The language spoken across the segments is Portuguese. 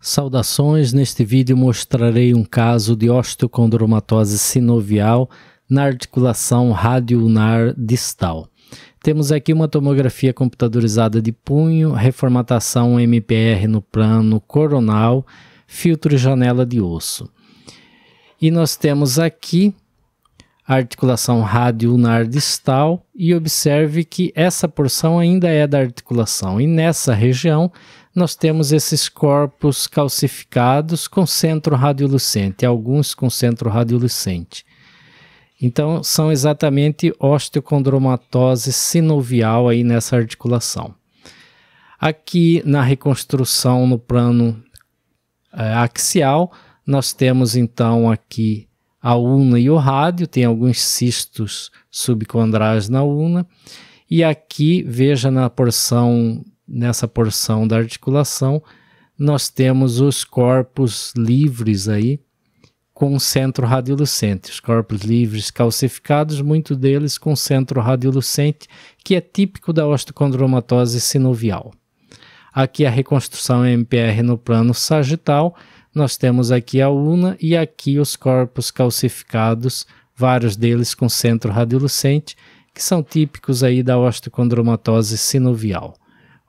Saudações, neste vídeo mostrarei um caso de osteocondromatose sinovial na articulação radiolunar distal. Temos aqui uma tomografia computadorizada de punho, reformatação MPR no plano coronal, filtro e janela de osso. E nós temos aqui a articulação radiolunar distal e observe que essa porção ainda é da articulação e nessa região nós temos esses corpos calcificados com centro radiolucente, alguns com centro radiolucente. Então, são exatamente osteocondromatose sinovial aí nessa articulação. Aqui na reconstrução no plano é, axial, nós temos então aqui a una e o rádio, tem alguns cistos subcondrais na una. E aqui, veja na porção nessa porção da articulação, nós temos os corpos livres aí com centro radiolucente. Os corpos livres calcificados, muito deles com centro radiolucente, que é típico da osteocondromatose sinovial. Aqui a reconstrução MPR no plano sagital, nós temos aqui a una e aqui os corpos calcificados, vários deles com centro radiolucente, que são típicos aí da osteocondromatose sinovial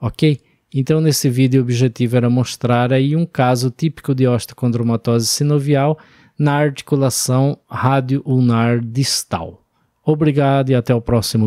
ok? Então nesse vídeo o objetivo era mostrar aí um caso típico de osteocondromatose sinovial na articulação radio-ulnar distal. Obrigado e até o próximo vídeo.